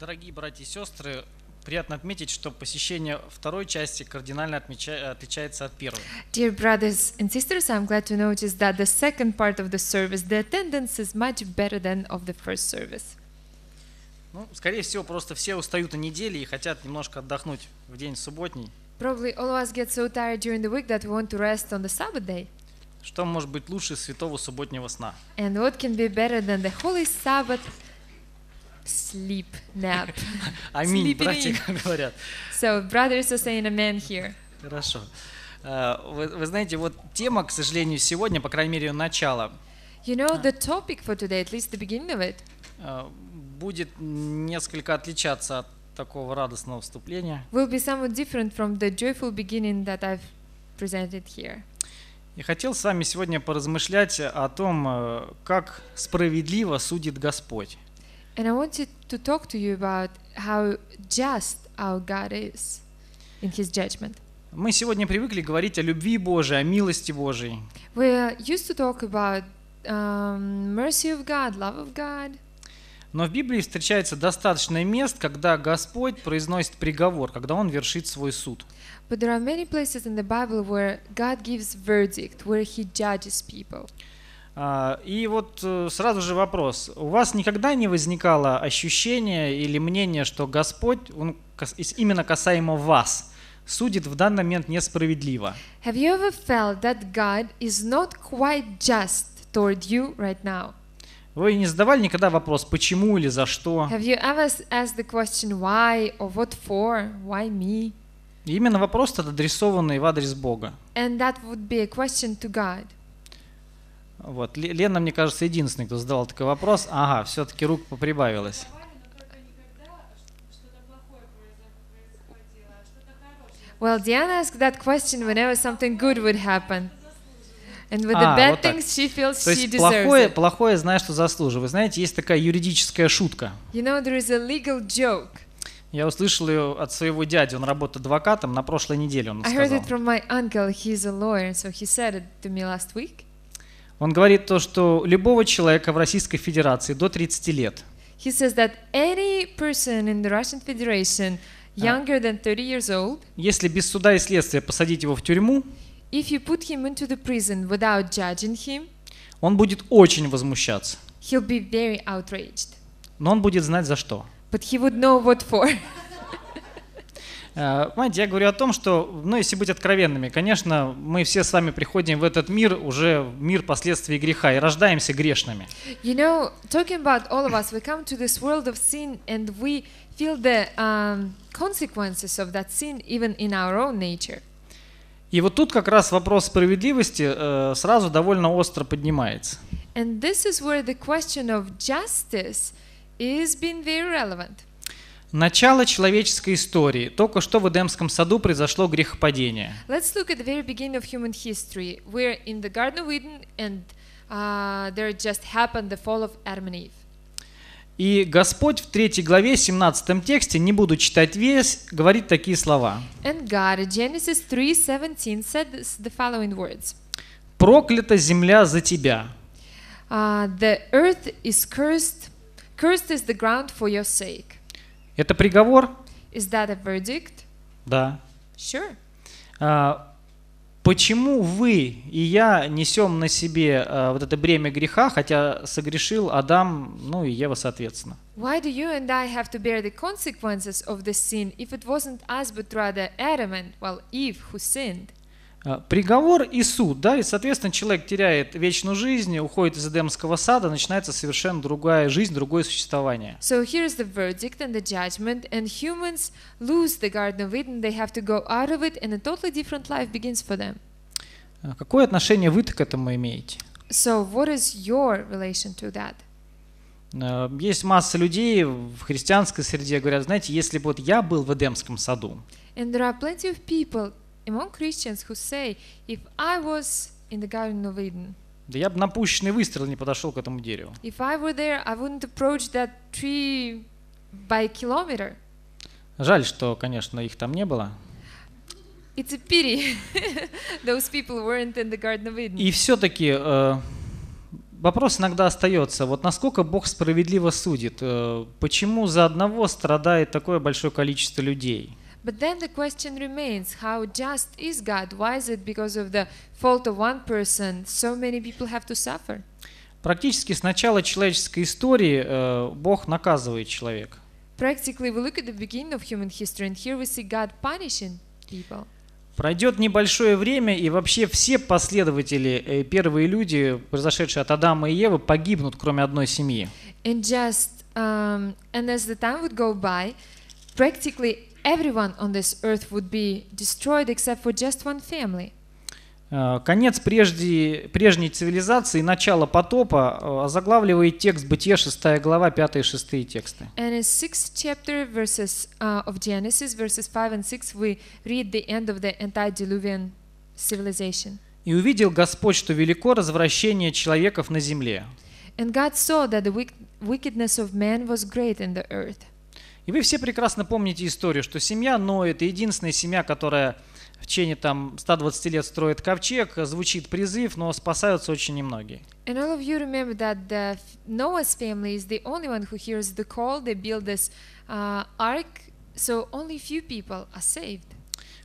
Дорогие братья и сестры, приятно отметить, что посещение второй части кардинально отличается от первой. Dear brothers and sisters, I'm glad to notice that the second part of the service, the attendance is much better than of the first service. Ну, скорее всего, просто все устают на неделе и хотят немножко отдохнуть в день субботний. Probably all of us get so tired during the week that we want to rest on the Sabbath day. Что может быть лучше святого субботнего сна? And what can be better than the holy Sabbath sleep nap. Аминь, братья говорят. So brothers are saying amen here. Хорошо. Э, вы, вы знаете, вот тема, к сожалению, сегодня, по крайней мере, начало. You know, the topic for today, at least the beginning of it, э, будет несколько отличаться от такого радостного вступления. Will be somewhat different from the joyful beginning that I've presented here. И хотел с вами сегодня поразмышлять о том, э, как справедливо судит Господь. And I wanted to talk to you about how just our God is in his judgment. Мы сегодня привыкли говорить о любви Божией, о милости Божией. We are used to talk about um, mercy of God, love of God. Но в Библии встречается достаточное мест, когда Господь произносит приговор, когда Он вершит свой суд. But there are many places in the Bible where God gives verdict, where He judges people. А, и вот э, сразу же вопрос. У вас никогда не возникало ощущение или мнение, что Господь, он именно касаемо вас, судит в данный момент несправедливо? Have you ever felt that God is not quite just toward you right now? Вы не задавали никогда вопрос, почему или за что? Have you ever asked the question why or what for? Why me? И именно вопрос этот адресованный в адрес Бога. And that would be a question to God. Вот. Лена, мне кажется, единственный, кто задавал такой вопрос. Ага, все-таки рук поприбавилось. Well, Diana asked that question whenever something good would happen. And with the а, bad things she feels То she есть плохое, it. плохое знаешь, что заслужил. Вы знаете, есть такая юридическая шутка. You know, there is a legal joke. Я услышал ее от своего дяди, он работает адвокатом, на прошлой неделе он сказал. I heard it from my uncle, he's a lawyer, so he said it to me last week. Он говорит то, что любого человека в Российской Федерации до 30 лет. He says that any person in the Russian Federation younger than 30 years old, если без суда и следствия посадить его в тюрьму, if you put him into the prison without judging him, он будет очень возмущаться. He'll be very outraged. Но он будет знать за что. But he would know what for. Э, понимаете, я говорю о том, что, ну, если быть откровенными, конечно, мы все с вами приходим в этот мир, уже в мир последствий греха, и рождаемся грешными. You know, talking about all of us, we come to this world of sin and we feel the um, consequences of that sin even in our own nature. И вот тут как раз вопрос справедливости э, сразу довольно остро поднимается. And this is where the question of justice is being very relevant. Начало человеческой истории. Только что в Эдемском саду произошло грехопадение. Let's look at the very beginning of human history. We're in the Garden of Eden and uh, there just happened the fall of Adam and Eve. И Господь в 3 главе 17 тексте, не буду читать весь, говорит такие слова. And God, Genesis 3:17 said the following words. Проклята земля за тебя. Uh, the earth is cursed. Cursed is the ground for your sake. Это приговор? Is that a verdict? Да. Sure. А, почему вы и я несем на себе а, вот это бремя греха, хотя согрешил Адам, ну и Ева соответственно? Why do you and I have to bear the consequences of the sin if it wasn't us but rather Adam and well Eve who sinned? А, приговор и суд, да, и, соответственно, человек теряет вечную жизнь, уходит из Эдемского сада, начинается совершенно другая жизнь, другое существование. So here is the verdict and the judgment, and humans lose the Garden of Eden, they have to go out of it, and a totally different life begins for them. А какое отношение вы к этому имеете? So what is your relation to that? А, есть масса людей в христианской среде, говорят, знаете, если бы вот я был в Эдемском саду, among Christians who say, if I was in the Garden of Eden, да я бы на пущенный выстрел не подошел к этому дереву. If I were there, I wouldn't approach that tree by a kilometer. Жаль, что, конечно, их там не было. It's a pity those people weren't in the Garden of Eden. И все-таки э, вопрос иногда остается, вот насколько Бог справедливо судит, э, почему за одного страдает такое большое количество людей? But then the question remains, how just is God? Why is it because of the fault of one person so many people have to suffer? Практически с начала человеческой истории э, Бог наказывает человека. Practically we look at the beginning of human history and here we see God punishing people. Пройдет небольшое время, и вообще все последователи, первые люди, произошедшие от Адама и Евы, погибнут, кроме одной семьи. And just, um, and as the time would go by, practically everyone on this earth would be destroyed except for just one family. Э, конец прежде, прежней цивилизации, начало потопа, э, заглавливает текст Бытие 6 глава, 5 и 6 тексты. And in 6 uh, of Genesis, verses 5 and 6, we read the end of the antediluvian civilization. И увидел Господь, что велико развращение человеков на земле. And God saw that the wickedness of man was great in the earth. И вы все прекрасно помните историю, что семья Ноя – это единственная семья, которая в течение там 120 лет строит ковчег, звучит призыв, но спасаются очень немногие. And all of you remember that the Noah's family is the only one who hears the call. They build this uh, ark, so only few people are saved.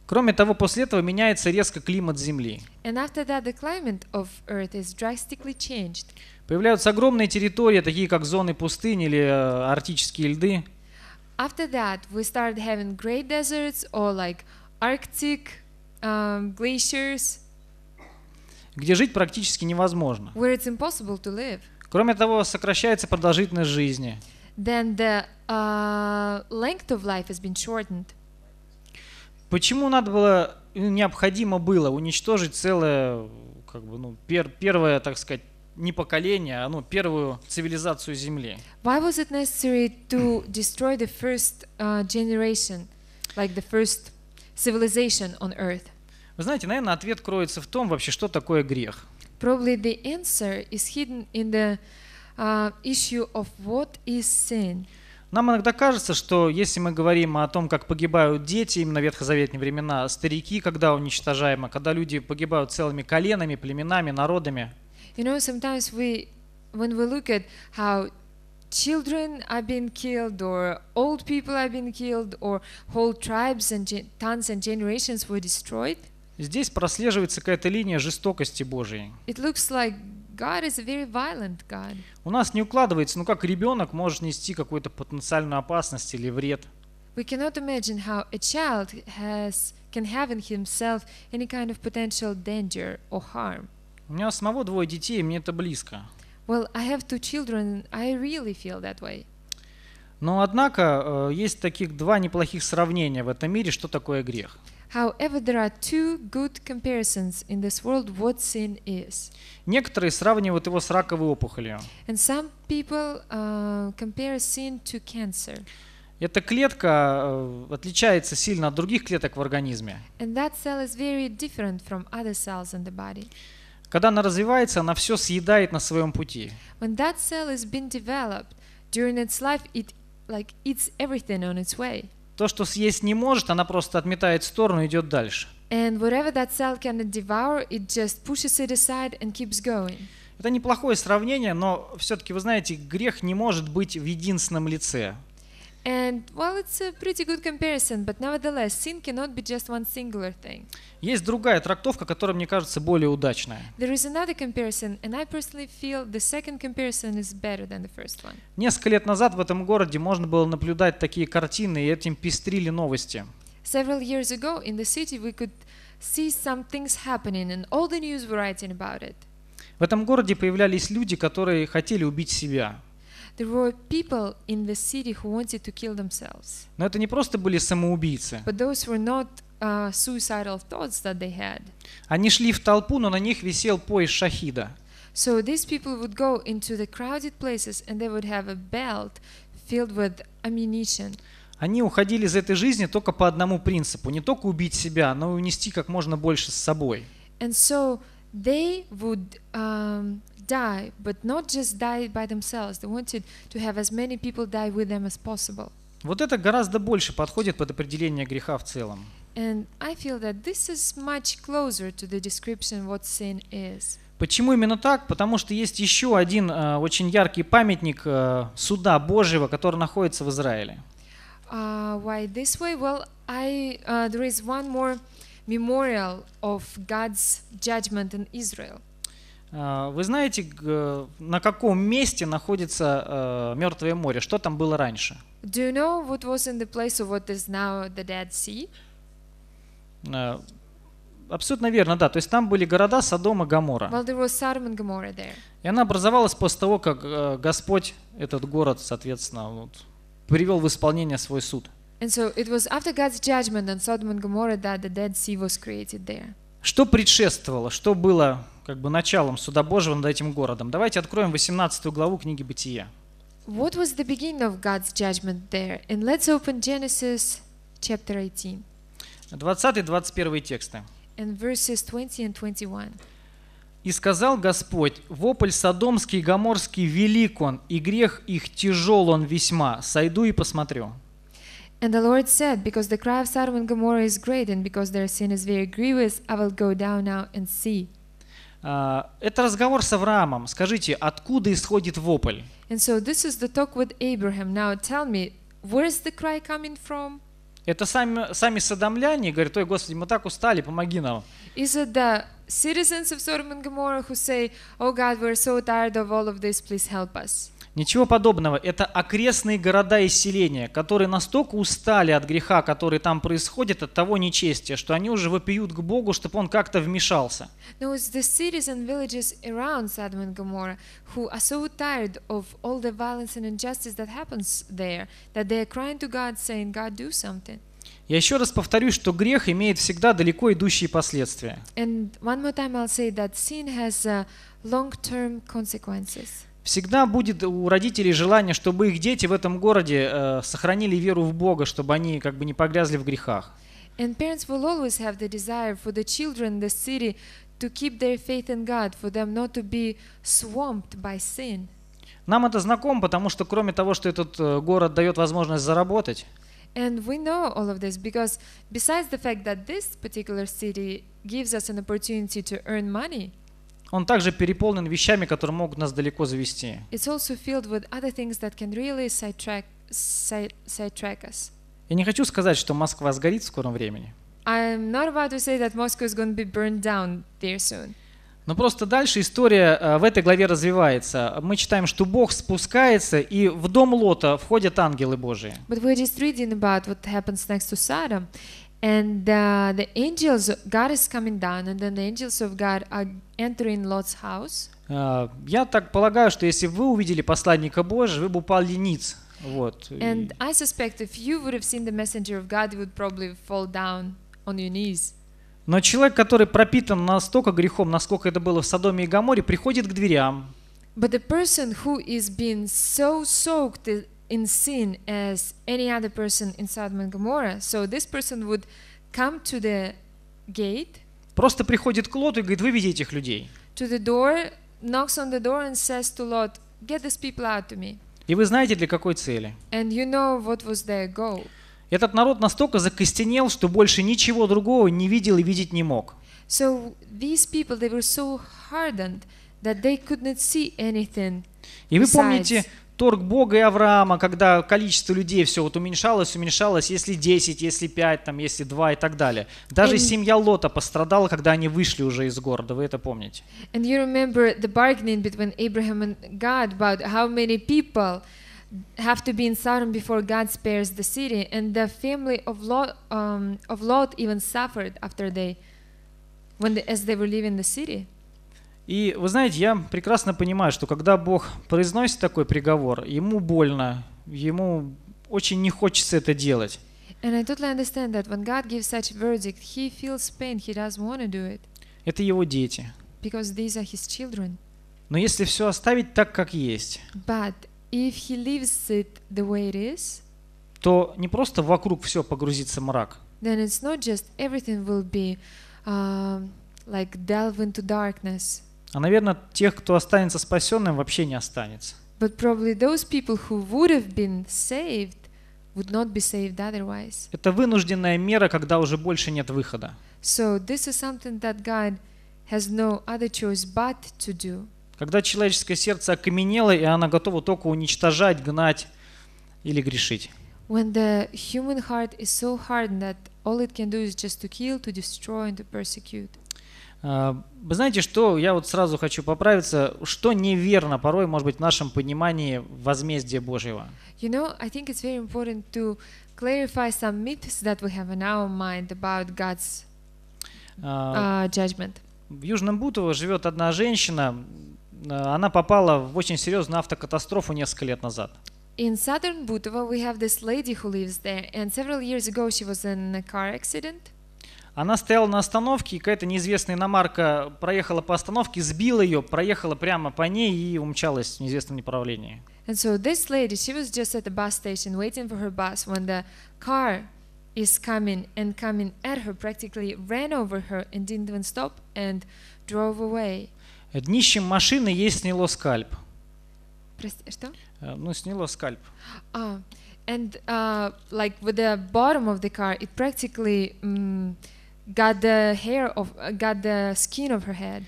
Кроме того, после этого меняется резко климат Земли. And after that, the of Earth is Появляются огромные территории, такие как зоны пустынь или э, арктические льды. After that, we started having great deserts or like Arctic um, glaciers. Где жить практически невозможно. Where it's impossible to live. Кроме того, сокращается продолжительность жизни. Then the uh, length of life has been shortened. Почему надо было, ну, необходимо было уничтожить целое, как бы, ну, пер, первое, так сказать, не поколение, а ну, первую цивилизацию Земли. Why was it necessary to destroy the first uh, generation, like the first civilization on Earth? Вы знаете, наверное, ответ кроется в том вообще, что такое грех. Probably the answer is hidden in the uh, issue of what is sin. Нам иногда кажется, что если мы говорим о том, как погибают дети именно в ветхозаветные времена, старики, когда уничтожаемы, когда люди погибают целыми коленами, племенами, народами, You know, sometimes we, when we look at how children are being killed or old people are being killed or whole tribes and tons and generations were destroyed. Здесь прослеживается какая-то линия жестокости Божьей. It looks like God is a very violent God. У нас не укладывается, ну как ребенок может нести какую-то потенциальную опасность или вред. We cannot imagine how a child has, can have in himself any kind of potential danger or harm. У меня самого двое детей, мне это близко. Well, I have two children. I really feel that way. Но однако э, есть таких два неплохих сравнения в этом мире, что такое грех. However, there are two good comparisons in this world what sin is. Некоторые сравнивают его с раковой опухолью. And some people uh, compare sin to cancer. Эта клетка э, отличается сильно от других клеток в организме. And that cell is very different from other cells in the body. Когда она развивается, она все съедает на своем пути. То, что съесть не может, она просто отметает в сторону и идет дальше. Это неплохое сравнение, но все-таки, вы знаете, грех не может быть в единственном лице. And while it's a pretty good comparison, but nevertheless, sin cannot be just one singular thing. Есть другая трактовка, которая мне кажется более удачная. There is another comparison, and I personally feel the second comparison is better than the first one. Несколько лет назад в этом городе можно было наблюдать такие картины, и этим пестрили новости. Several years ago in the city we could see some things happening, and all the news were writing about it. В этом городе появлялись люди, которые хотели убить себя. There were people in the city who wanted to kill themselves. Но это не просто были самоубийцы. But those were not uh, suicidal thoughts that they had. Они шли в толпу, но на них висел пояс шахида. So these people would go into the crowded places and they would have a belt filled with ammunition. Они уходили из этой жизни только по одному принципу: не только убить себя, но и унести как можно больше с собой. And so they would um, die, but not just die by themselves. They wanted to have as many people die with them as possible. Вот это гораздо больше подходит под определение греха в целом. And I feel that this is much closer to the description what sin is. Почему именно так? Потому что есть еще один э, очень яркий памятник э, суда Божьего, который находится в Израиле. Uh, why this way? Well, I uh, there is one more memorial of God's judgment in Israel. А, вы знаете, на каком месте находится э, Мертвое море? Что там было раньше? Э, абсолютно верно, да. То есть там были города Содом и Гамора. Well, there was and there. И она образовалась после того, как э, Господь этот город, соответственно, вот, привел в исполнение свой суд. Что предшествовало? Что было как бы началом суда Божьего над этим городом. Давайте откроем 18 главу книги Бытия. What was the beginning of God's judgment there? And let's open Genesis chapter 18. 20-21 тексты. And verses 20 and 21. «И сказал Господь, вопль содомский и гоморский велик он, и грех их тяжел он весьма, сойду и посмотрю». And the Lord said, Because the cry of Sodom and Gomorrah is great, and because their sin is very grievous, I will go down now and see. Это разговор с Авраамом. Скажите, откуда исходит вопль? And so this is the talk with Abraham. Now tell me, where is the cry coming from? Это сами, сами садомляне говорят, ой, Господи, мы так устали, помоги нам. Is it the citizens of Sodom and Gomorrah who say, oh God, we're so tired of all of this, please help us? Ничего подобного. Это окрестные города и селения, которые настолько устали от греха, который там происходит, от того нечестия, что они уже вопиют к Богу, чтобы он как-то вмешался. Я еще раз повторю, что грех имеет всегда далеко идущие последствия. And one more time I'll say that sin has uh, long-term consequences. Всегда будет у родителей желание, чтобы их дети в этом городе э, сохранили веру в Бога, чтобы они как бы не погрязли в грехах. And parents will always have the desire for the children in the city to keep their faith in God, for them not to be swamped by sin. Нам это знакомо, потому что кроме того, что этот город дает возможность заработать, And we know all of this because besides the fact that this particular city gives us an opportunity to earn money, он также переполнен вещами, которые могут нас далеко завести. Я не хочу сказать, что Москва сгорит в скором времени. Но просто дальше история э, в этой главе развивается. Мы читаем, что Бог спускается, и в дом Лота входят ангелы Божии. But we're just reading about what happens next to Sodom, And uh, the angels, God is coming down, and then the angels of God are entering Lot's house. Uh, я так полагаю, что если вы увидели посланника Божьего, вы бы упали ниц. Вот. And I suspect if you would have seen the messenger of God, you would probably fall down on your knees. Но человек, который пропитан настолько грехом, насколько это было в Содоме и Гаморе, приходит к дверям. But the person who is being so soaked in sin as any other person in Sodom and Gomorrah, so this person would come to the gate. Просто приходит к Лоту и говорит, выведи этих людей. To the door, knocks on the door and says to Lot, get these people out to me. И вы знаете, для какой цели? And you know what was their goal. Этот народ настолько закостенел, что больше ничего другого не видел и видеть не мог. So these people, they were so hardened that they could not see anything. И вы помните, торг Бога и Авраама, когда количество людей все вот уменьшалось, уменьшалось, если 10, если 5, там, если 2 и так далее. Даже and семья Лота пострадала, когда они вышли уже из города, вы это помните. And you remember the bargaining between Abraham and God about how many people have to be in Sodom before God spares the city, and the family of Lot, um, of Lot even suffered after they, when the, as they were leaving the city. И вы знаете, я прекрасно понимаю, что когда Бог произносит такой приговор, ему больно, ему очень не хочется это делать. And I totally understand that when God gives such verdict, he feels pain, he doesn't want to do it. Это его дети. Because these are his children. Но если все оставить так, как есть, But if he leaves it the way it is, то не просто вокруг все погрузится мрак. Then it's not just everything will be uh, like delve into darkness. А, наверное, тех, кто останется спасенным, вообще не останется. But probably those people who would have been saved would not be saved otherwise. Это вынужденная мера, когда уже больше нет выхода. So this is something that God has no other choice but to do. Когда человеческое сердце окаменело, и оно готово только уничтожать, гнать или грешить. When the human heart is so hardened that all it can do is just to kill, to destroy and to persecute. А, вы знаете, что я вот сразу хочу поправиться, что неверно порой, может быть, в нашем понимании возмездия Божьего. You know, I think it's very important to clarify some myths that we have in our mind about God's а, uh, judgment. В Южном Бутово живет одна женщина, а, она попала в очень серьезную автокатастрофу несколько лет назад. In southern Butovo, we have this lady who lives there, and several years ago she was in a car accident. Она стояла на остановке, и какая-то неизвестная иномарка проехала по остановке, сбила ее, проехала прямо по ней и умчалась в неизвестном направлении. And so this lady, she was just at the bus station waiting for her bus when the car is coming and coming at her, practically ran over her and didn't even stop and drove away. Днищем машины ей сняло скальп. Прости, что? Ну, сняло скальп. А, and uh, like with the bottom of the car, it practically um, got the hair of got the skin of her head.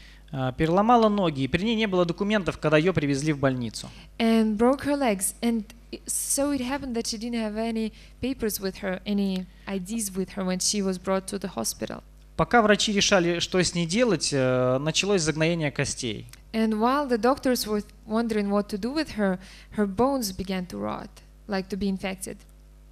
Переломала ноги, и при ней не было документов, когда ее привезли в больницу. And broke her legs, and so it happened that she didn't have any papers with her, any IDs with her when she was brought to the hospital. Пока врачи решали, что с ней делать, э, началось загноение костей. And while the doctors were wondering what to do with her, her bones began to rot, like to be infected.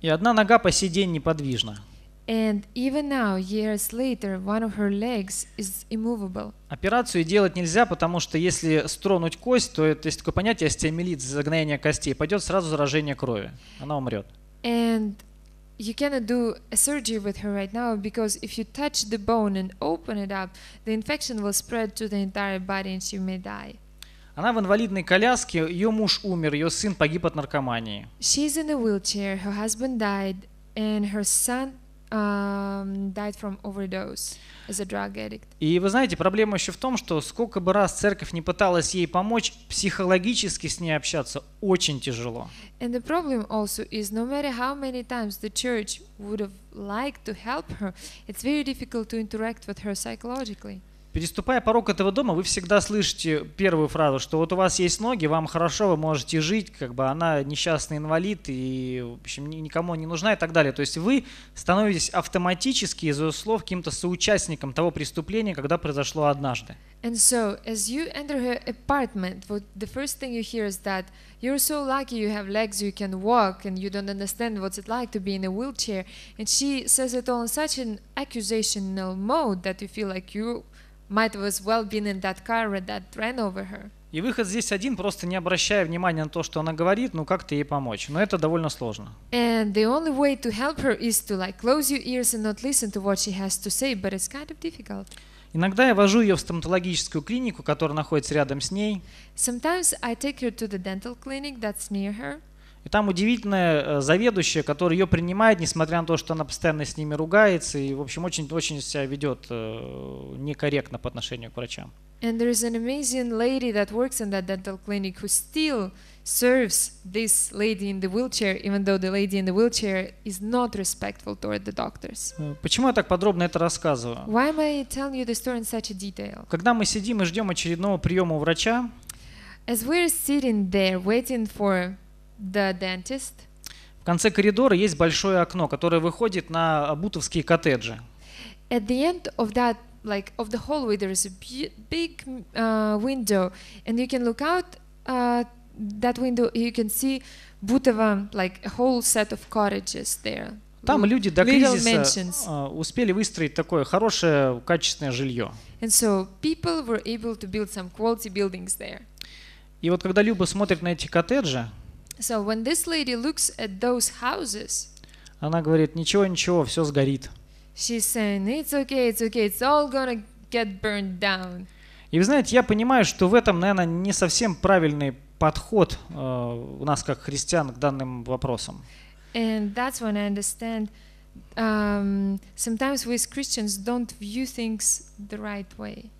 И одна нога по сей день неподвижна. And even now, years later, one of her legs is immovable. Операцию делать нельзя, потому что если стронуть кость, то это есть такое понятие остеомилит, загноение костей, пойдет сразу заражение крови, она умрет. And you cannot do a surgery with her right now because if you touch the bone and open it up, the infection will spread to the entire body and she may die. Она в инвалидной коляске, ее муж умер, ее сын погиб от наркомании. She's in a wheelchair, her husband died, and her son Um, died from overdose as a drug addict. И вы знаете, проблема еще в том, что сколько бы раз церковь не пыталась ей помочь, психологически с ней общаться очень тяжело. And the problem also is, no matter how many times the church would have liked to help her, it's very difficult to interact with her psychologically. Переступая порог этого дома, вы всегда слышите первую фразу, что вот у вас есть ноги, вам хорошо, вы можете жить, как бы она несчастный инвалид и, в общем, никому не нужна и так далее. То есть вы становитесь автоматически из-за слов каким-то соучастником того преступления, когда произошло однажды. And so, as you enter her apartment, what the first thing you hear is that you're so lucky you have legs, you can walk, and you don't understand what it's like to be in a wheelchair. And she says it all in such an accusational mode that you feel like you might as well been in that car that ran over her. И выход здесь один, просто не обращая внимания на то, что она говорит, ну как-то ей помочь. Но это довольно сложно. And the only way to help her is to like close your ears and not listen to what she has to say, but it's kind of difficult. Иногда я вожу ее в стоматологическую клинику, которая находится рядом с ней. Sometimes I take her to the dental clinic that's near her. И там удивительная заведующая, которая ее принимает, несмотря на то, что она постоянно с ними ругается и, в общем, очень-очень себя ведет некорректно по отношению к врачам. And there is an amazing lady that works in that dental clinic who still serves this lady in the wheelchair, even though the lady in the wheelchair is not respectful toward the doctors. Почему я так подробно это рассказываю? Why am I telling you the story in such a detail? Когда мы сидим и ждем очередного приема у врача, As we're sitting there waiting for the dentist. В конце коридора есть большое окно, которое выходит на бутовские коттеджи. At the end of that like of the hallway there is a big uh, window and you can look out uh, that window you can see Butova like a whole set of cottages there. Там люди до кризиса успели выстроить такое хорошее, качественное жилье. And so people were able to build some quality buildings there. И вот когда Люба смотрит на эти коттеджи, So when this lady looks at those houses, она говорит, ничего, ничего, все сгорит. She's saying, it's okay, it's okay, it's all gonna get burned down. И вы знаете, я понимаю, что в этом, наверное, не совсем правильный подход э, у нас как христиан к данным вопросам. And that's when I understand um, sometimes we as Christians don't view things the right way.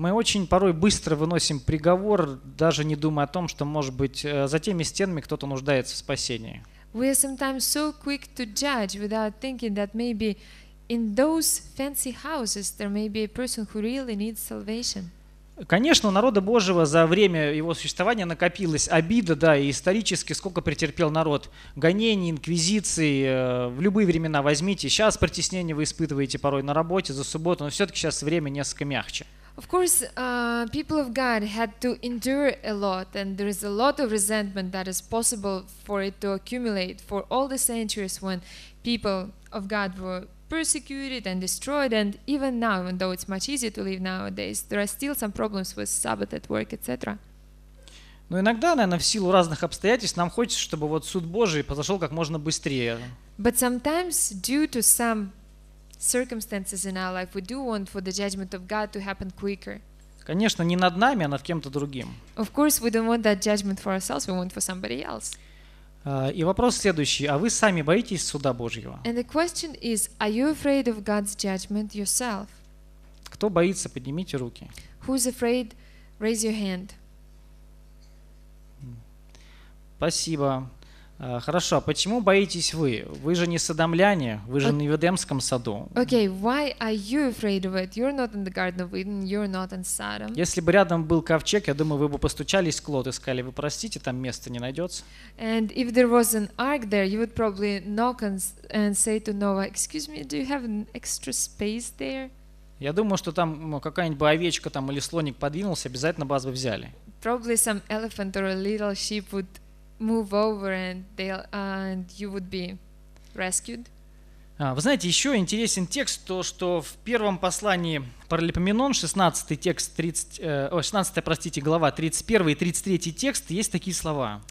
мы очень порой быстро выносим приговор, даже не думая о том, что, может быть, э, за теми стенами кто-то нуждается в спасении. We are sometimes so quick to judge without thinking that maybe in those fancy houses there may be a person who really needs salvation. Конечно, у народа Божьего за время его существования накопилась обида, да, и исторически сколько претерпел народ. Гонений, инквизиции, э, в любые времена возьмите. Сейчас притеснение вы испытываете порой на работе, за субботу, но все-таки сейчас время несколько мягче. Of course, uh, people of God had to endure a lot, and there is a lot of resentment that is possible for it to accumulate for all the centuries when people of God were persecuted and destroyed, and even now, even though it's much easier to live nowadays, there are still some problems with Sabbath at work, etc. Но иногда, наверное, в силу разных обстоятельств нам хочется, чтобы вот суд Божий произошел как можно быстрее. But sometimes, due to some circumstances in our life, we do want for the judgment of God to happen quicker. Конечно, не над нами, а над кем-то другим. Of course, we don't want that judgment for ourselves, we want for somebody else. И вопрос следующий: а вы сами боитесь суда Божьего? And the question is, are you afraid of God's judgment yourself? Кто боится, поднимите руки. Who's afraid? Raise your hand. Спасибо. А, хорошо, а почему боитесь вы? Вы же не садомляне, вы же okay. не в Эдемском саду. Okay, why are you afraid of it? You're not in the Garden of Eden, you're not in Sodom. Если бы рядом был ковчег, я думаю, вы бы постучались к Лот и сказали, вы простите, там места не найдется. And if there was an ark there, you would probably knock and, say to Noah, excuse me, do you have an extra space there? Я думаю, что там ну, какая-нибудь бы овечка там или слоник подвинулся, обязательно бы бы взяли. Probably some elephant or a little sheep would move over and, and you would be rescued. А, вы знаете, еще интересен текст, то, что в первом послании Паралипоменон, 16 текст, 30, о, 16, простите, глава, 31 и 33 текст, есть такие слова.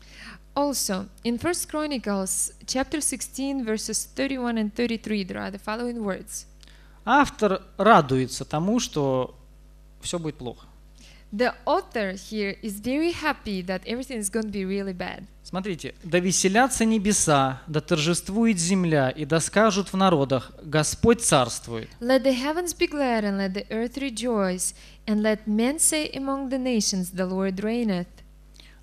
Also, in 1 Chronicles, chapter 16, verses 31 and 33, there are the following words. Автор радуется тому, что все будет плохо. The author here is very happy that everything is going to be really bad. Смотрите, да веселятся небеса, да торжествует земля, и да скажут в народах, Господь царствует. Let the heavens be glad, and let the earth rejoice, and let men say among the nations, the Lord reigneth.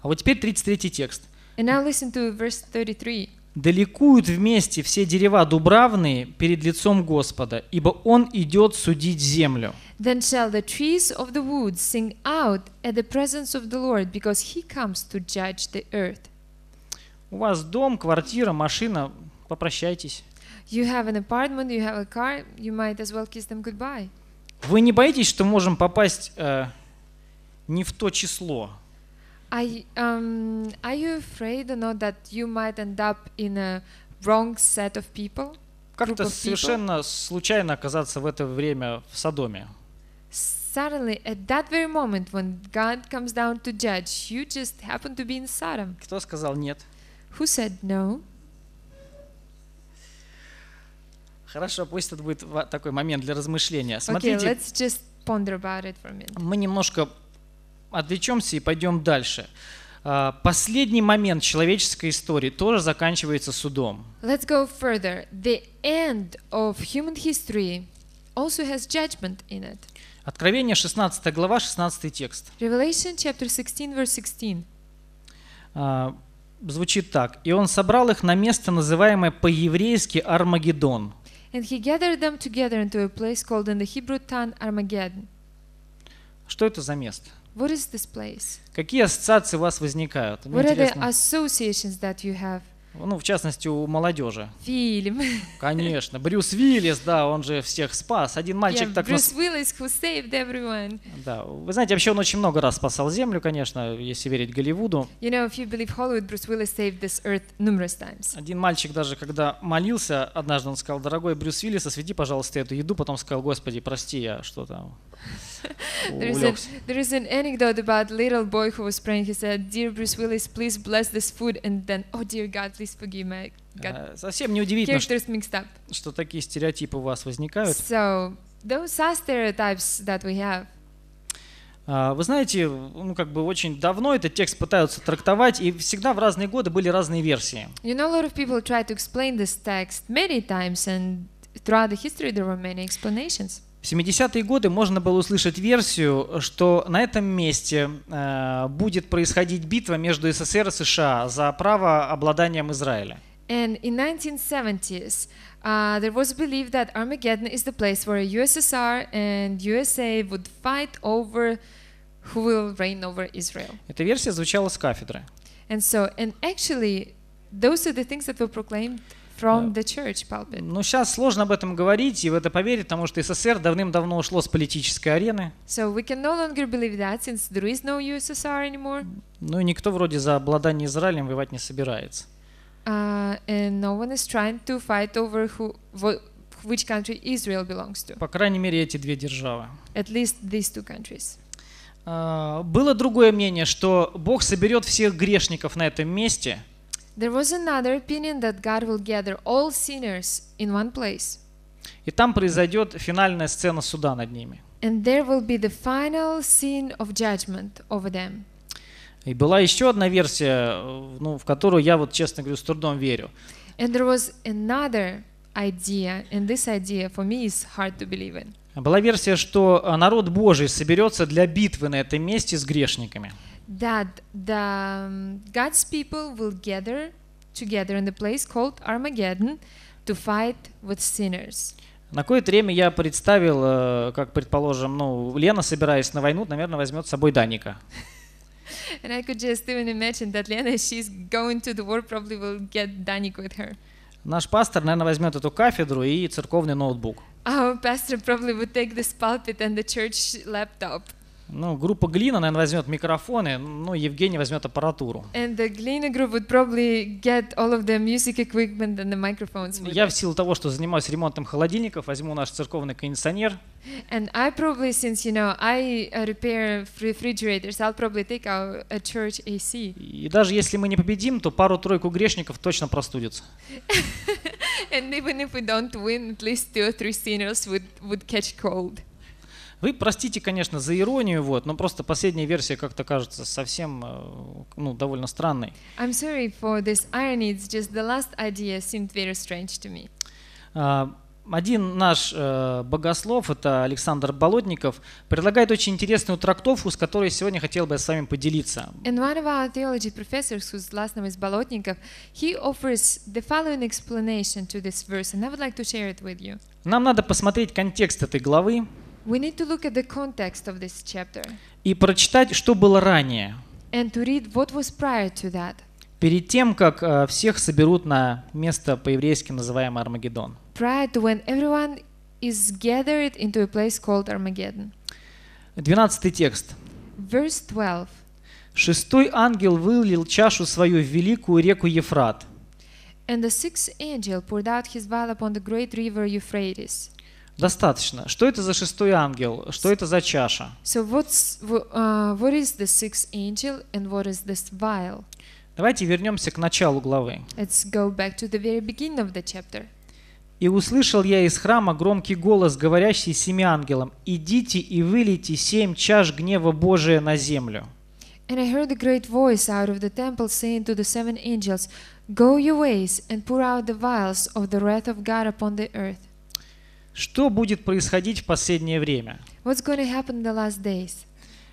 А вот теперь 33 текст. And now listen to verse 33. «Далекуют вместе все дерева дубравные перед лицом Господа, ибо Он идет судить землю». Then shall the trees of the woods sing out at the presence of the Lord, because he comes to judge the earth. У вас дом, квартира, машина, попрощайтесь. You have an apartment, you have a car, you might as well kiss them goodbye. Вы не боитесь, что можем попасть э, не в то число? I, um, are you afraid or not that you might end up in a wrong set of people? Как-то совершенно случайно оказаться в это время в Содоме. suddenly at that very moment when God comes down to judge, you just happen to be in Sodom. Кто сказал нет? Who said no? Хорошо, пусть это будет такой момент для размышления. Смотрите, okay, let's just ponder about it for a minute. мы немножко отвлечемся и пойдем дальше. Последний момент человеческой истории тоже заканчивается судом. Let's go further. The end of human history also has judgment in it. Откровение 16 глава, 16 текст. Revelation chapter 16, verse 16. Uh, звучит так. «И он собрал их на место, называемое по-еврейски Армагеддон». And he gathered them together into a place called in the Hebrew tongue Armageddon. Что это за место? What is this place? Какие ассоциации у вас возникают? What are the associations that you have? Ну, в частности, у молодежи. Фильм. Конечно. Брюс Уиллис, да, он же всех спас. Один мальчик yeah, так... Брюс Уиллис, who saved everyone. Да. Вы знаете, вообще он очень много раз спасал Землю, конечно, если верить Голливуду. You know, if you believe Hollywood, Bruce Willis saved this earth numerous times. Один мальчик даже, когда молился, однажды он сказал, дорогой Брюс Уиллис, освети, пожалуйста, эту еду. Потом сказал, господи, прости, я что там there, is an, anecdote about little boy who was praying. He said, "Dear Bruce Willis, please bless this food," and then, "Oh dear God, please forgive me." Совсем неудивительно, что, что такие стереотипы у вас возникают. So, those are stereotypes that we have. Вы знаете, ну как бы очень давно этот текст пытаются трактовать, и всегда в разные годы были разные версии. You know, a lot of people try to explain this text many times, and throughout the history there were many explanations. В 70-е годы можно было услышать версию, что на этом месте будет происходить битва между СССР и США за право обладанием Израиля. And in 1970s, uh, there was a belief that Armageddon is the place where USSR and USA would fight over who will reign over Israel. Эта версия звучала с кафедры. And so, and actually, those are the things that were proclaimed from the church pulpit. Ну, сейчас сложно об этом говорить и в это поверить, потому что СССР давным-давно ушло с политической арены. So we can no longer believe that since there is no USSR anymore. Ну и никто вроде за обладание Израилем воевать не собирается. Uh, and no one is trying to fight over who, what, which country Israel belongs to. По крайней мере, эти две державы. At least these two countries. Uh, было другое мнение, что Бог соберет всех грешников на этом месте – There was another opinion that God will gather all sinners in one place. И там произойдет финальная сцена суда над ними. And there will be the final scene of judgment over them. И была еще одна версия, ну, в которую я вот, честно говорю, с трудом верю. And there was another idea, and this idea for me is hard to believe in. Была версия, что народ Божий соберется для битвы на этом месте с грешниками that the God's people will gather together in the place called Armageddon to fight with sinners. На какое-то время я представил, как, предположим, ну, Лена, собираясь на войну, наверное, возьмет с собой Даника. And I could just even imagine that Lena, she's going to the war, probably will get Danik with her. Наш пастор, наверное, возьмет эту кафедру и церковный ноутбук. Our pastor probably would take this pulpit and the church laptop. Ну, группа Глина, наверное, возьмет микрофоны, ну, Евгений возьмет аппаратуру. And the Glina group would probably get all of the music equipment and the microphones. Я в силу того, что занимаюсь ремонтом холодильников, возьму наш церковный кондиционер. And I probably, since you know, I repair refrigerators, I'll probably take our a church AC. И даже если мы не победим, то пару-тройку грешников точно простудится. And even if we don't win, at least two or three sinners would would catch cold. Вы простите, конечно, за иронию, вот, но просто последняя версия как-то кажется совсем, э, ну, довольно странной. I'm sorry for this irony, it's just the last idea seemed very strange to me. А, один наш э, богослов, это Александр Болотников, предлагает очень интересную трактовку, с которой сегодня хотел бы я с вами поделиться. And one of our theology professors, whose last name is Bolotnikov, he offers the following explanation to this verse, and I would like to share it with you. Нам надо посмотреть контекст этой главы. We need to look at the context of this chapter. И прочитать, что было ранее. And to read what was prior to that. Перед тем, как всех соберут на место по-еврейски называемое Армагеддон. Prior to when everyone is gathered into a place called Armageddon. 12 текст. Verse 12. Шестой ангел вылил чашу свою в великую реку Ефрат. And the sixth angel poured out his vial upon the great river Euphrates достаточно. Что это за шестой ангел? Что это за чаша? So what's, uh, what is the sixth angel and what is this vial? Давайте вернемся к началу главы. Let's go back to the very beginning of the chapter. И услышал я из храма громкий голос, говорящий семи ангелам, «Идите и вылейте семь чаш гнева Божия на землю». And I heard a great voice out of the temple saying to the seven angels, Go your ways and pour out the vials of the wrath of God upon the earth. Что будет происходить в последнее время? What's going to happen in the last days?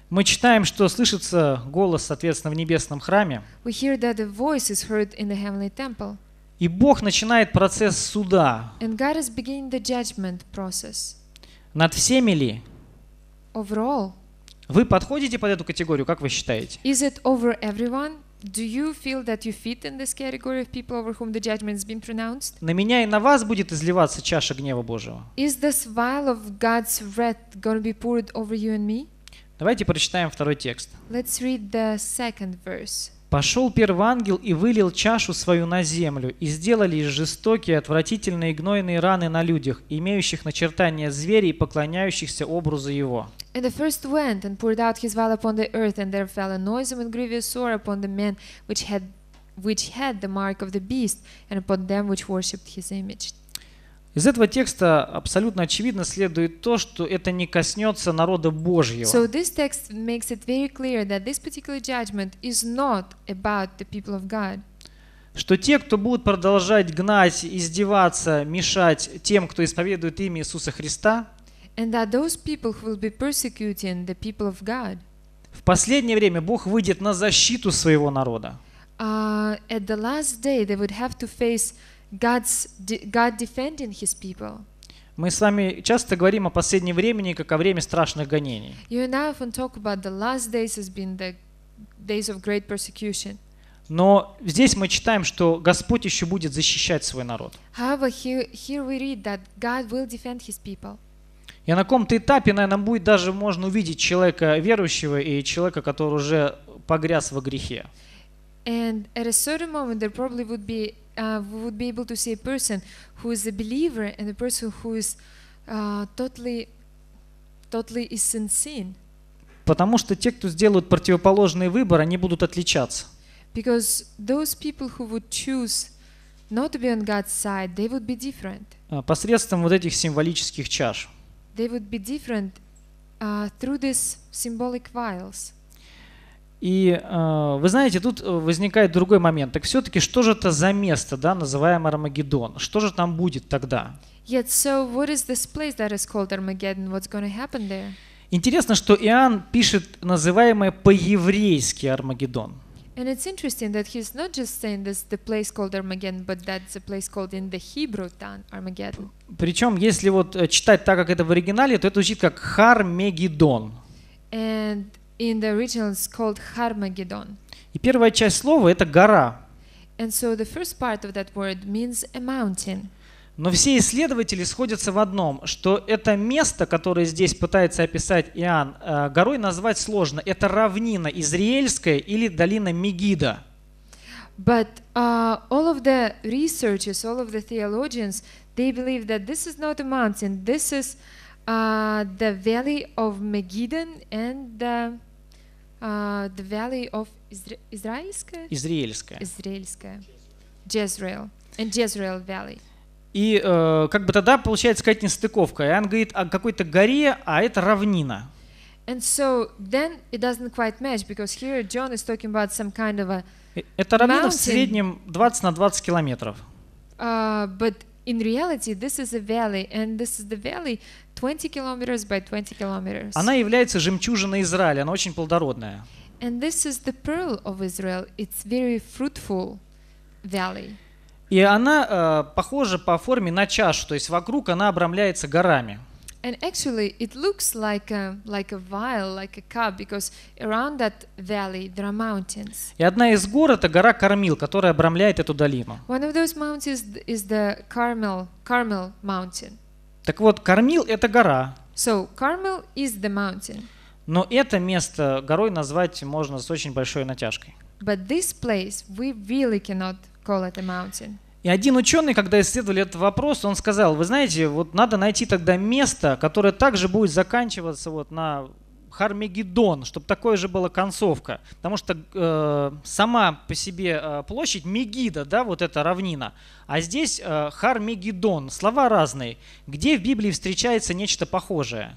Мы читаем, что слышится голос, соответственно, в небесном храме. We hear that the voice is heard in the heavenly temple. И Бог начинает процесс суда. And God is beginning the judgment process. Над всеми ли? Overall. Вы подходите под эту категорию, как вы считаете? Is it over everyone? Do you feel that you fit in this category of people over whom the judgment has been pronounced? На меня и на вас будет изливаться чаша гнева Божьего. Is this vial of God's wrath going to be poured over you and me? Давайте прочитаем второй текст. Let's read the second verse. Пошел первый ангел и вылил чашу свою на землю, и сделались жестокие, отвратительные гнойные раны на людях, имеющих начертания зверя и поклоняющихся образу его. And the first went and poured out his vial upon the earth, and there fell a noisome and grievous sore upon the men which had which had the mark of the beast, and upon them which worshipped his image. Из этого текста абсолютно очевидно следует то, что это не коснется народа Божьего. Что те, кто будут продолжать гнать, издеваться, мешать тем, кто исповедует имя Иисуса Христа, God, в последнее время Бог выйдет на защиту своего народа. Uh, God's, God defending his people. Мы с вами часто говорим о последнем времени, как о время страшных гонений. You and I often talk about the last days as being the Но здесь мы читаем, что Господь еще будет защищать свой народ. However, here, here we read that God will defend his people. И на каком-то этапе, наверное, будет даже можно увидеть человека верующего и человека, который уже погряз во грехе. And at a certain moment there probably would be uh, we would be able to see a person who is a believer and a person who is uh, totally, totally is in sin. Потому что те, кто сделают противоположный выбор, они будут отличаться. Because those people who would choose not to be on God's side, they would be different. Посредством вот этих символических чаш. They would be different uh, through these symbolic vials. И э, вы знаете, тут э, возникает другой момент. Так все-таки что же это за место, да, называемое Армагеддон? Что же там будет тогда? Yet, so what is this place that is called Armageddon? What's going to happen there? Интересно, что Иоанн пишет называемое по-еврейски Армагеддон. And it's interesting that he's not just saying this the place called Armageddon, but that's a place called in the Hebrew town Armageddon. Причем, если вот э, читать так, как это в оригинале, то это звучит как Хармегеддон. And In the original it's called Harmageddon. И первая часть слова это гора. And so the first part of that word means a mountain. Но все исследователи сходятся в одном, что это место, которое здесь пытается описать Иоанн, горой назвать сложно. Это равнина Израильская или долина Мегида. But uh, all of the researchers, all of the theologians, they believe that this is not a mountain, this is uh, uh, the valley of Megiddo and the, uh, the valley of Изра... Израильская? Израильская. Израильская. Jezreel. And Jezreel Valley. И э, как бы тогда получается какая-то нестыковка. Иоанн говорит о какой-то горе, а это равнина. And so then it doesn't quite match because here John is talking about some kind of a Это равнина mountain. в среднем 20 на 20 километров. Uh, but in reality, this is a valley, and this is the valley 20 kilometers by 20 kilometers. Она является жемчужиной Израиля, она очень плодородная. And this is the pearl of Israel. It's very fruitful valley. И она э, похожа по форме на чашу, то есть вокруг она обрамляется горами. And actually, it looks like a like a vial, like a cup, because around that valley there are mountains. И одна из гор это гора Кармил, которая обрамляет эту долину. One of those mountains is the Carmel, Carmel mountain. Так вот, Кармил – это гора. So, Carmel is the mountain. Но это место горой назвать можно с очень большой натяжкой. But this place we really cannot call it a mountain. И один ученый, когда исследовали этот вопрос, он сказал, вы знаете, вот надо найти тогда место, которое также будет заканчиваться вот на Хармегеддон, чтобы такое же была концовка. Потому что э, сама по себе э, площадь Мегида, да, вот эта равнина, а здесь э, Хармегеддон. Слова разные. Где в Библии встречается нечто похожее?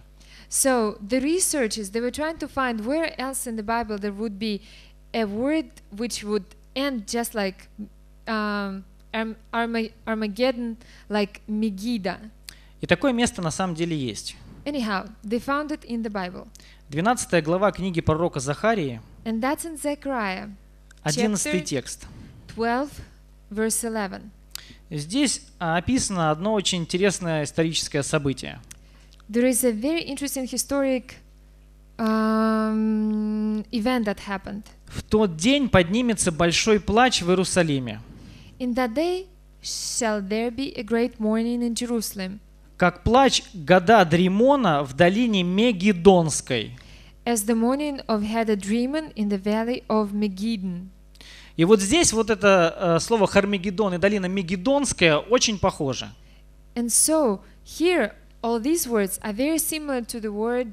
So the researchers they were trying to find where else in the Bible there would be a word which would end just like um, Armageddon, like Megiddo. И такое место на самом деле есть. Anyhow, they found it in the Bible. 12 глава книги пророка Захарии, And that's in Zechariah, 11 текст. 12, verse 11. Здесь описано одно очень интересное историческое событие. There is a very interesting historic um, event that happened. В тот день поднимется большой плач в Иерусалиме. In that day shall there be a great mourning in Jerusalem как плач года Дримона в долине Мегидонской. As the mourning of Hadad Rimmon in the valley of Megidon. И вот здесь вот это слово Хармегидон и долина Мегидонская очень похожи. And so here all these words are very similar to the word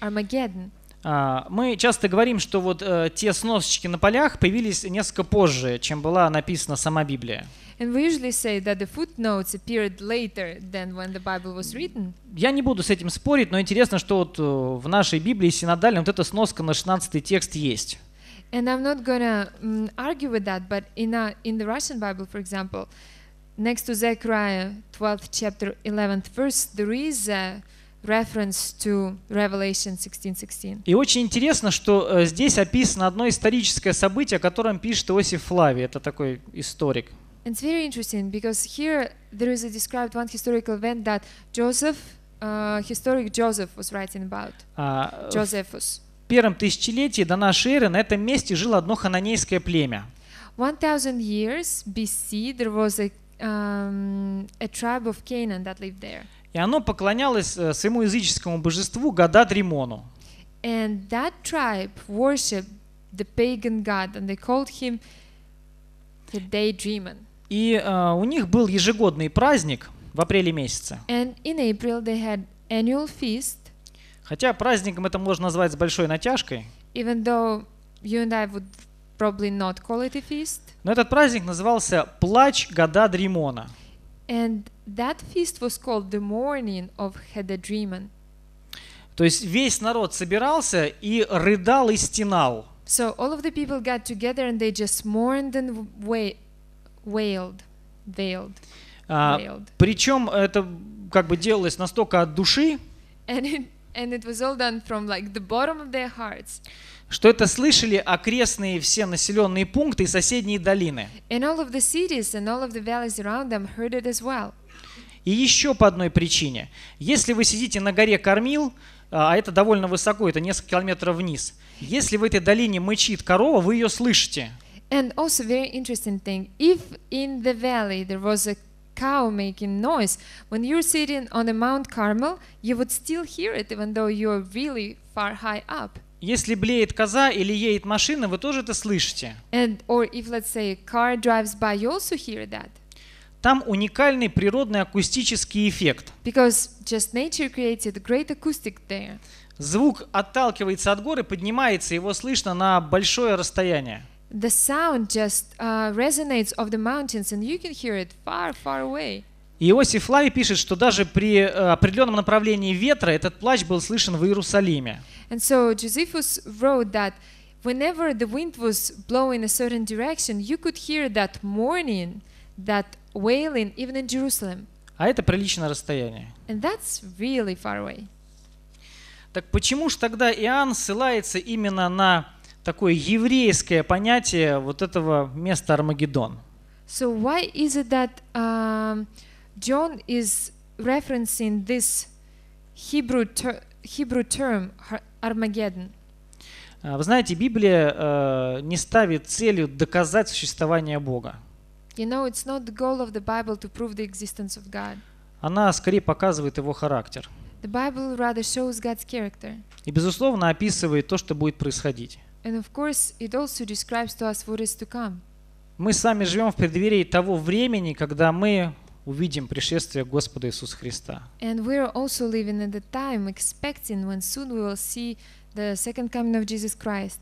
Armageddon. Мы часто говорим, что вот те сносочки на полях появились несколько позже, чем была написана сама Библия. And we usually say that the footnotes appeared later than when the Bible was written. Я не буду с этим спорить, но интересно, что вот в нашей Библии синодальной вот эта сноска на 16 текст есть. And I'm not gonna um, argue with that, but in, a, in the Russian Bible, for example, next to Zechariah 12th chapter 11th verse, there is a reference to Revelation 16:16. 16. И очень интересно, что здесь описано одно историческое событие, о котором пишет Иосиф Флавий. Это такой историк. It's very interesting because here there is a described one historical event that Joseph, uh, historic Joseph was writing about. Uh, Josephus. В первом тысячелетии до нашей эры на этом месте жило одно хананейское племя. 1000 years BC there was a um, a tribe of Canaan that lived there. И оно поклонялось э, своему языческому божеству Гадад-Римону. And that tribe worshipped the pagan god, and they called him the Daydreaman. И uh, у них был ежегодный праздник в апреле месяце. And in April they had annual feast. Хотя праздником это можно назвать с большой натяжкой. Even though you and I would probably not call it a feast. Но этот праздник назывался «Плач года римона And That feast was called the morning of Hedadriman. То есть весь народ собирался и рыдал и стенал. So all of the people got together and they just mourned and wailed, wailed, wailed. причем это как бы делалось настолько от души. And it, and it was all done from like the bottom of their hearts что это слышали окрестные все населенные пункты и соседние долины. And all of the cities and all of the valleys around them heard it as well. И еще по одной причине. Если вы сидите на горе Кормил, а это довольно высоко, это несколько километров вниз. Если в этой долине мычит корова, вы ее слышите. And also very interesting thing, if in the valley there was a cow making noise, when you're sitting on the Mount Carmel, you would still hear it even though you're really far high up. Если блеет коза или едет машина, вы тоже это слышите. And, or if, let's say, a car drives by, you also hear that. Там уникальный природный акустический эффект. Because just nature created great acoustic there. Звук отталкивается от горы, поднимается, его слышно на большое расстояние. The sound just uh, resonates of the mountains, and you can hear it far, far away. Иосиф Лай пишет, что даже при определенном направлении ветра этот плач был слышен в Иерусалиме. And so Josephus wrote that whenever the wind was blowing a certain direction, you could hear that mourning that wailing even in Jerusalem. А это приличное расстояние. And that's really far away. Так почему же тогда Иоанн ссылается именно на такое еврейское понятие вот этого места Армагеддон? So why is it that um, John is referencing this Hebrew, ter Hebrew term Armageddon? А, вы знаете, Библия э, не ставит целью доказать существование Бога. You know, it's not the goal of the Bible to prove the existence of God. Она скорее показывает его характер. The Bible rather shows God's character. И безусловно описывает то, что будет происходить. And of course, it also describes to us what is to come. Мы сами живем в преддверии того времени, когда мы увидим пришествие Господа Иисуса Христа. And we are also living at the time expecting when soon we will see the second coming of Jesus Christ.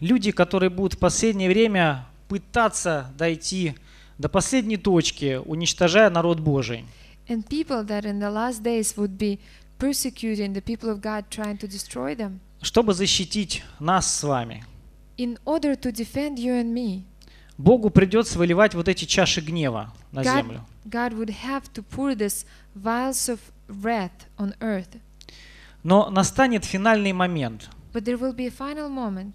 Люди, которые будут в последнее время пытаться дойти до последней точки, уничтожая народ Божий. And people that in the last days would be persecuting the people of God, trying to destroy them. Чтобы защитить нас с вами. In order to defend you and me. Богу придется выливать вот эти чаши гнева на God, землю. God would have to pour this vials of wrath on earth. Но настанет финальный момент. But there will be a final moment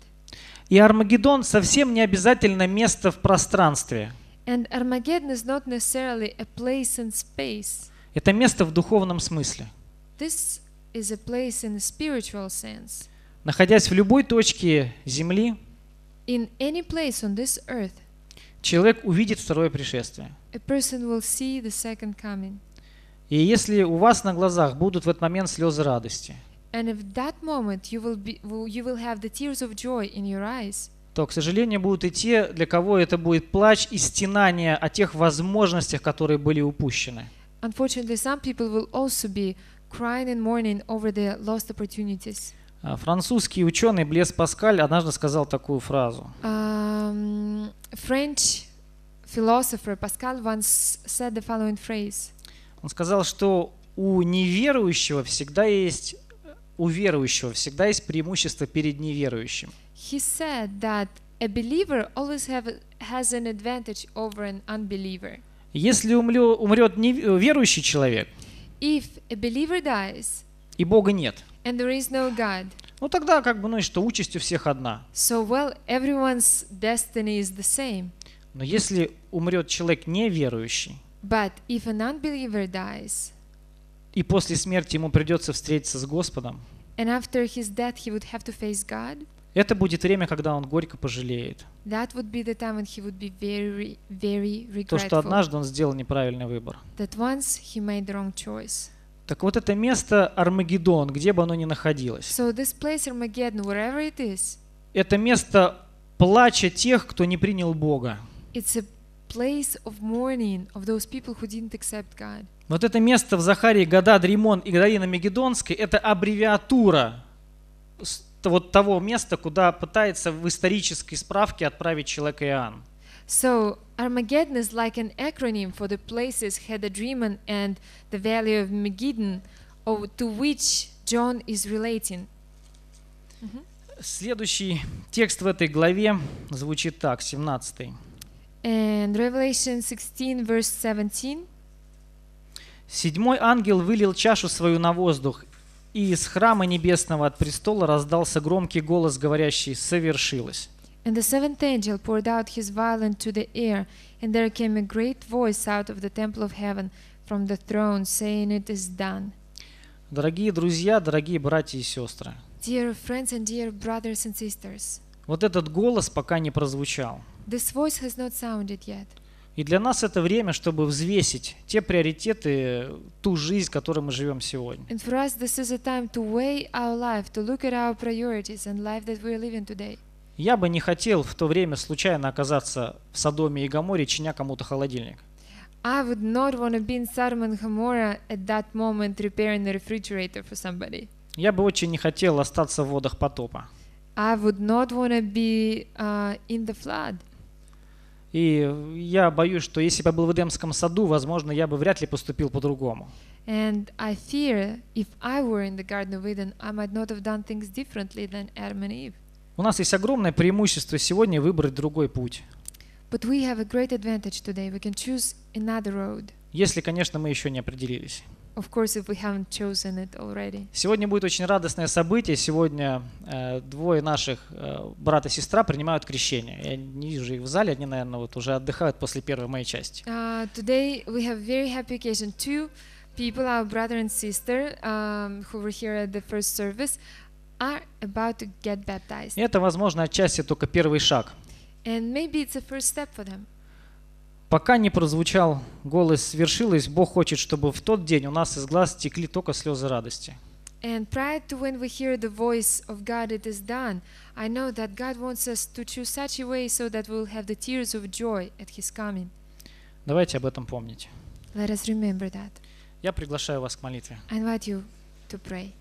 и Армагеддон совсем не обязательно место в пространстве. And is not a place in space. Это место в духовном смысле. This is a place in a sense. Находясь в любой точке Земли, in any place on this earth, человек увидит второе пришествие. A will see the И если у вас на глазах будут в этот момент слезы радости, And if that moment you will be, you will have the tears of joy in your eyes. То, к сожалению, будут и те, для кого это будет плач и стенание о тех возможностях, которые были упущены. Unfortunately, some people will also be crying and mourning over their lost opportunities. Французский ученый Блес Паскаль однажды сказал такую фразу. Um, French philosopher Pascal once said the following phrase. Он сказал, что у неверующего всегда есть у верующего всегда есть преимущество перед неверующим. He said that a believer always have, has an advantage over an unbeliever. Если умлю, умрет э, верующий человек, If a believer dies, и Бога нет, and there is no God, ну тогда как бы, ну и что, участь у всех одна. So, well, everyone's destiny is the same. Но если умрет человек неверующий, But if an unbeliever dies, и после смерти ему придется встретиться с Господом. And after his death, he would have to face God. Это будет время, когда он горько пожалеет. That would be the time when he would be very, very regretful. То, что однажды он сделал неправильный выбор. That once he made wrong choice. Так вот это место Армагеддон, где бы оно ни находилось. So this place Armageddon, wherever it is. Это место плача тех, кто не принял Бога. It's a place of mourning of those people who didn't accept God. Вот это место в Захарии, Гадад, Римон и Гадарина Мегедонской – это аббревиатура вот того места, куда пытается в исторической справке отправить человек Иоанн. So Armageddon is like an acronym for the places Hadadrimon and the valley of Megiddon to which John is relating. Mm-hmm. Следующий текст в этой главе звучит так, 17. And Revelation 16, verse 17. Седьмой ангел вылил чашу свою на воздух, и из храма небесного от престола раздался громкий голос, говорящий «Совершилось». And the seventh angel poured out his violin to the air, and there came a great voice out of the temple of heaven from the throne, saying, It is done. Дорогие друзья, дорогие братья и сестры. Dear friends and dear brothers and sisters. Вот этот голос пока не прозвучал. This voice has not sounded yet. И для нас это время, чтобы взвесить те приоритеты, ту жизнь, в которой мы живем сегодня. And for us, this is a time to weigh our life, to look at our priorities and life that we are living today. Я бы не хотел в то время случайно оказаться в Содоме и Гаморе, чиня кому-то холодильник. I would not want to be in Sodom and Gomorrah at that moment repairing the refrigerator for somebody. Я бы очень не хотел остаться в водах потопа. I would not want to be uh, in the flood. И я боюсь, что если бы я был в Эдемском саду, возможно, я бы вряд ли поступил по-другому. У нас есть огромное преимущество сегодня выбрать другой путь. Если, конечно, мы еще не определились. Of course, if we haven't chosen it already. Сегодня будет очень радостное событие. Сегодня э, двое наших э, брат и сестра принимают крещение. Я не вижу их в зале, они, наверное, вот уже отдыхают после первой моей части. Uh, today we have very happy occasion. Two people, our brother and sister, um, who were here at the first service, are about to get baptized. И это, возможно, отчасти только первый шаг. And maybe it's a first step for them. Пока не прозвучал голос «Свершилось», Бог хочет, чтобы в тот день у нас из глаз текли только слезы радости. And prior to when we hear the voice of God, it is done. I know that God wants us to choose such a way so that we will have the tears of joy at His coming. Давайте об этом помнить. Let us remember that. Я приглашаю вас к молитве. I invite you to pray.